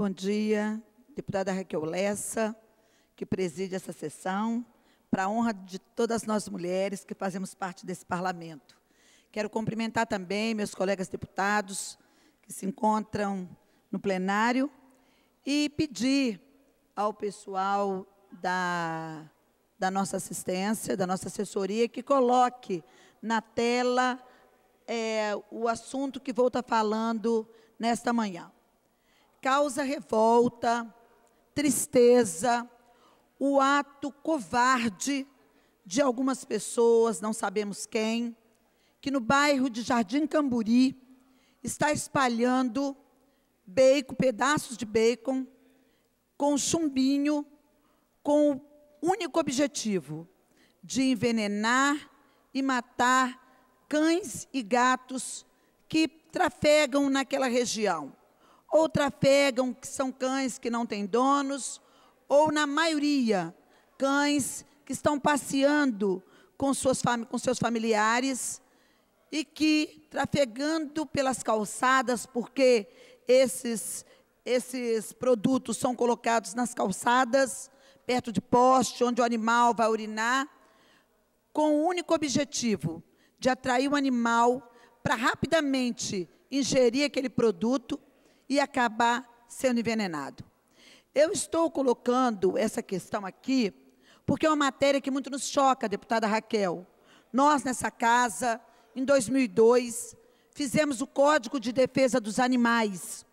Bom dia, deputada Raquel Lessa, que preside essa sessão, para a honra de todas nós mulheres que fazemos parte desse parlamento. Quero cumprimentar também meus colegas deputados que se encontram no plenário e pedir ao pessoal da, da nossa assistência, da nossa assessoria, que coloque na tela é, o assunto que vou estar falando nesta manhã causa revolta, tristeza, o ato covarde de algumas pessoas, não sabemos quem, que no bairro de Jardim Camburi está espalhando bacon, pedaços de bacon, com chumbinho, com o único objetivo de envenenar e matar cães e gatos que trafegam naquela região ou trafegam, que são cães que não têm donos, ou, na maioria, cães que estão passeando com, suas, com seus familiares e que, trafegando pelas calçadas, porque esses, esses produtos são colocados nas calçadas, perto de poste, onde o animal vai urinar, com o único objetivo de atrair o animal para rapidamente ingerir aquele produto e acabar sendo envenenado. Eu estou colocando essa questão aqui porque é uma matéria que muito nos choca, deputada Raquel. Nós, nessa casa, em 2002, fizemos o Código de Defesa dos Animais,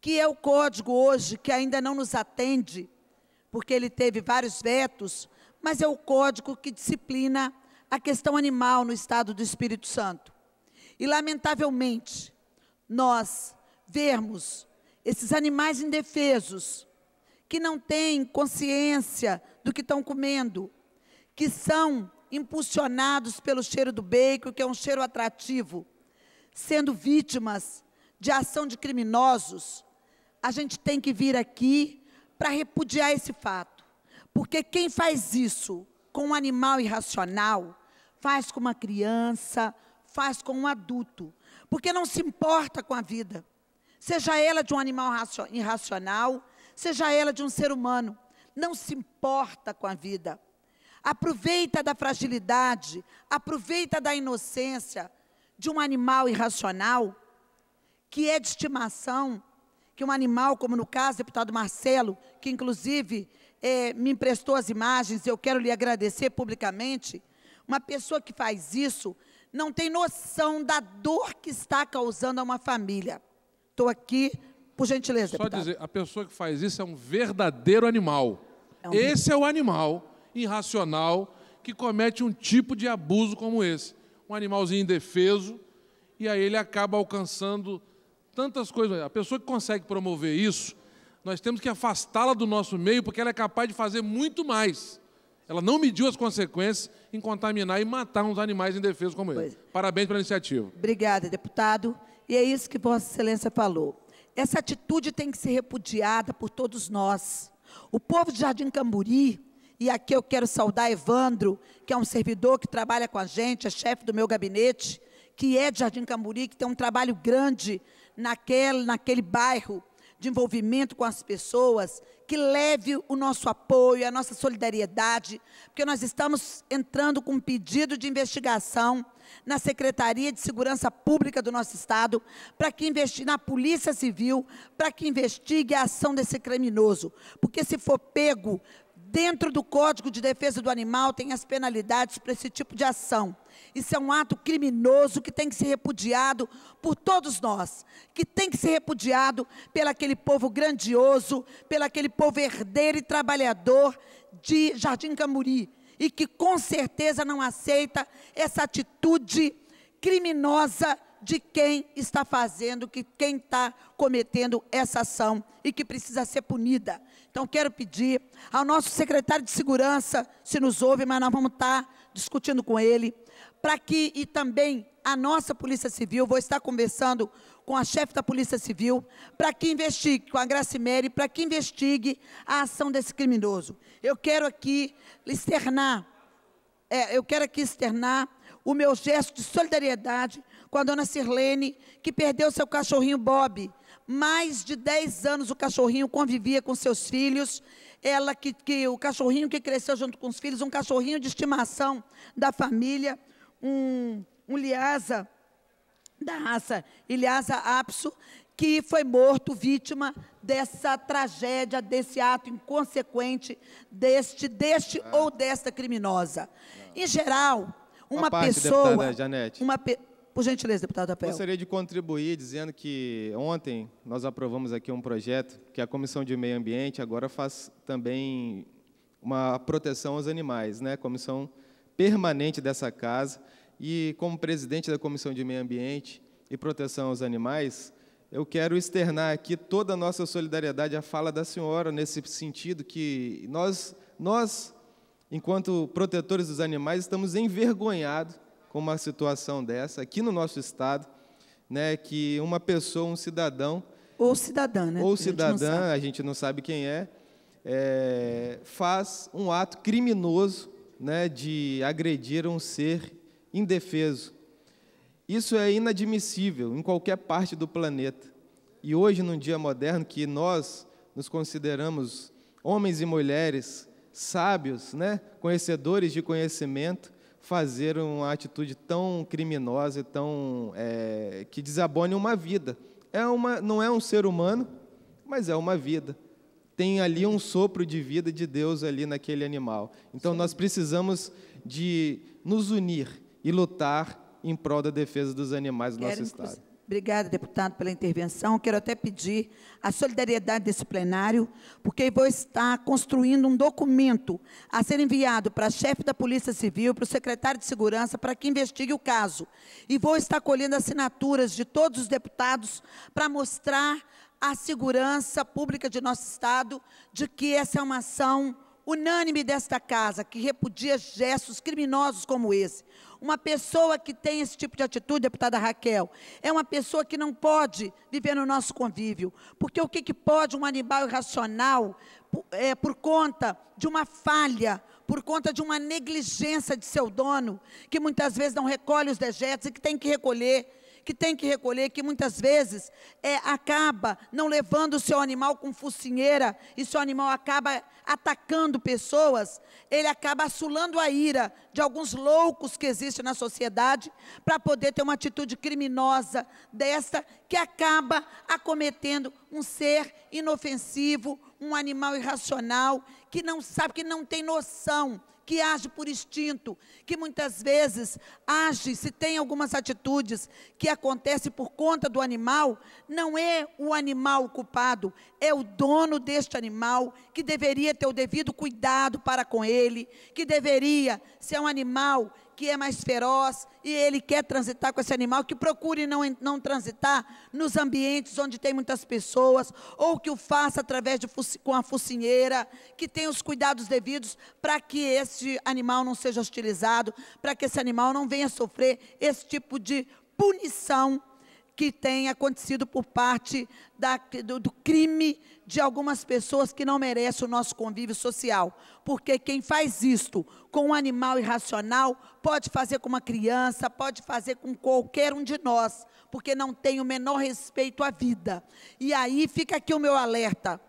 que é o código hoje que ainda não nos atende, porque ele teve vários vetos, mas é o código que disciplina a questão animal no estado do Espírito Santo. E, lamentavelmente, nós vermos esses animais indefesos, que não têm consciência do que estão comendo, que são impulsionados pelo cheiro do bacon, que é um cheiro atrativo, sendo vítimas de ação de criminosos, a gente tem que vir aqui para repudiar esse fato. Porque quem faz isso com um animal irracional, faz com uma criança, faz com um adulto. Porque não se importa com a vida seja ela de um animal irracional, seja ela de um ser humano. Não se importa com a vida. Aproveita da fragilidade, aproveita da inocência de um animal irracional, que é de estimação, que um animal, como no caso, deputado Marcelo, que inclusive é, me emprestou as imagens, eu quero lhe agradecer publicamente. Uma pessoa que faz isso não tem noção da dor que está causando a uma família estou aqui, por gentileza. Só deputado. dizer, a pessoa que faz isso é um verdadeiro animal. É um esse é o animal irracional que comete um tipo de abuso como esse. Um animalzinho indefeso, e aí ele acaba alcançando tantas coisas. A pessoa que consegue promover isso, nós temos que afastá-la do nosso meio, porque ela é capaz de fazer muito mais. Ela não mediu as consequências em contaminar e matar uns animais indefesos como ele. É. Parabéns pela iniciativa. Obrigada, deputado. E é isso que Vossa Excelência falou. Essa atitude tem que ser repudiada por todos nós. O povo de Jardim Camburi, e aqui eu quero saudar Evandro, que é um servidor que trabalha com a gente, é chefe do meu gabinete, que é de Jardim Camburi, que tem um trabalho grande naquele, naquele bairro de envolvimento com as pessoas, que leve o nosso apoio, a nossa solidariedade, porque nós estamos entrando com um pedido de investigação na Secretaria de Segurança Pública do nosso Estado, para que investigue na Polícia Civil, para que investigue a ação desse criminoso. Porque se for pego, Dentro do Código de Defesa do Animal tem as penalidades para esse tipo de ação. Isso é um ato criminoso que tem que ser repudiado por todos nós, que tem que ser repudiado pelo aquele povo grandioso, pelo aquele povo herdeiro e trabalhador de Jardim Camuri, e que com certeza não aceita essa atitude criminosa de quem está fazendo, que quem está cometendo essa ação e que precisa ser punida. Então, quero pedir ao nosso secretário de Segurança, se nos ouve, mas nós vamos estar discutindo com ele, para que, e também a nossa Polícia Civil, vou estar conversando com a chefe da Polícia Civil, para que investigue, com a Gracimere, para que investigue a ação desse criminoso. Eu quero aqui externar, é, eu quero aqui externar o meu gesto de solidariedade com a dona Sirlene, que perdeu seu cachorrinho Bob. Mais de 10 anos o cachorrinho convivia com seus filhos. Ela que, que o cachorrinho que cresceu junto com os filhos, um cachorrinho de estimação da família, um, um liasa da raça liaza Apso, que foi morto vítima dessa tragédia, desse ato inconsequente deste, deste ah. ou desta criminosa. Em geral, uma, uma parte, pessoa, uma, pe por gentileza, deputado Apel. Gostaria de contribuir dizendo que ontem nós aprovamos aqui um projeto que a Comissão de Meio Ambiente agora faz também uma proteção aos animais, né? Comissão permanente dessa casa e como presidente da Comissão de Meio Ambiente e Proteção aos Animais, eu quero externar aqui toda a nossa solidariedade à fala da senhora nesse sentido que nós nós enquanto protetores dos animais estamos envergonhados com uma situação dessa aqui no nosso estado, né, que uma pessoa, um cidadão ou cidadã, né? Ou cidadã, a gente, a gente não sabe quem é, é, faz um ato criminoso, né, de agredir um ser indefeso. Isso é inadmissível em qualquer parte do planeta. E hoje, num dia moderno, que nós nos consideramos homens e mulheres sábios, né, conhecedores de conhecimento, fazer uma atitude tão criminosa e tão é, que desabone uma vida. É uma, não é um ser humano, mas é uma vida. Tem ali um sopro de vida de Deus ali naquele animal. Então Sim. nós precisamos de nos unir e lutar em prol da defesa dos animais do Quero nosso estado. Obrigada, deputado, pela intervenção. Quero até pedir a solidariedade desse plenário, porque vou estar construindo um documento a ser enviado para a chefe da Polícia Civil, para o secretário de Segurança, para que investigue o caso. E vou estar colhendo assinaturas de todos os deputados para mostrar à segurança pública de nosso Estado de que essa é uma ação unânime desta casa que repudia gestos criminosos como esse. Uma pessoa que tem esse tipo de atitude, deputada Raquel, é uma pessoa que não pode viver no nosso convívio. Porque o que, que pode um animal irracional, é, por conta de uma falha, por conta de uma negligência de seu dono, que muitas vezes não recolhe os dejetos e que tem que recolher, que tem que recolher, que muitas vezes é, acaba não levando o seu animal com focinheira, e seu animal acaba atacando pessoas, ele acaba assulando a ira de alguns loucos que existem na sociedade, para poder ter uma atitude criminosa desta, que acaba acometendo um ser inofensivo, um animal irracional, que não sabe, que não tem noção que age por instinto, que muitas vezes age, se tem algumas atitudes que acontecem por conta do animal, não é o animal culpado, é o dono deste animal que deveria ter o devido cuidado para com ele, que deveria, se é um animal que é mais feroz e ele quer transitar com esse animal, que procure não, não transitar nos ambientes onde tem muitas pessoas, ou que o faça através de com a focinheira, que tenha os cuidados devidos para que esse animal não seja hostilizado, para que esse animal não venha sofrer esse tipo de punição que tem acontecido por parte da, do, do crime de algumas pessoas que não merecem o nosso convívio social. Porque quem faz isto com um animal irracional pode fazer com uma criança, pode fazer com qualquer um de nós, porque não tem o menor respeito à vida. E aí fica aqui o meu alerta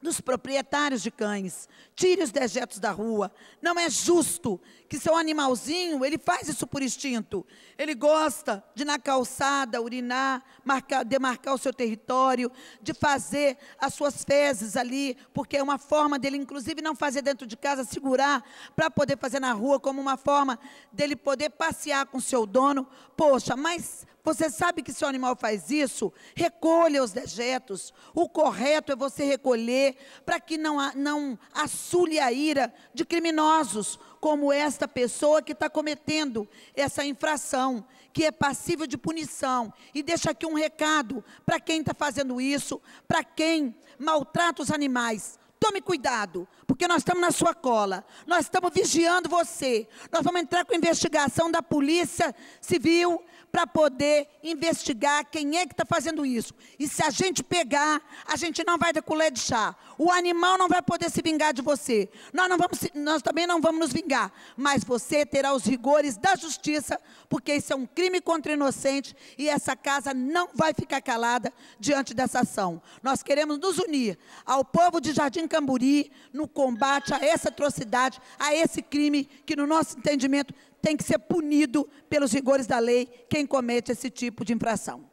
dos proprietários de cães. Tire os dejetos da rua. Não é justo que seu animalzinho, ele faz isso por instinto. Ele gosta de na calçada urinar, marcar, demarcar o seu território, de fazer as suas fezes ali, porque é uma forma dele, inclusive, não fazer dentro de casa, segurar para poder fazer na rua, como uma forma dele poder passear com seu dono. Poxa, mas você sabe que se o animal faz isso, recolha os dejetos. O correto é você recolher para que não, não assule a ira de criminosos, como esta pessoa que está cometendo essa infração, que é passível de punição. E deixa aqui um recado para quem está fazendo isso, para quem maltrata os animais. Tome cuidado, porque nós estamos na sua cola, nós estamos vigiando você. Nós vamos entrar com investigação da Polícia Civil para poder investigar quem é que está fazendo isso. E se a gente pegar, a gente não vai dar colher de chá. O animal não vai poder se vingar de você. Nós, não vamos, nós também não vamos nos vingar, mas você terá os rigores da justiça, porque isso é um crime contra inocente e essa casa não vai ficar calada diante dessa ação. Nós queremos nos unir ao povo de Jardim Camburi no combate a essa atrocidade, a esse crime que, no nosso entendimento, tem que ser punido pelos rigores da lei quem comete esse tipo de infração.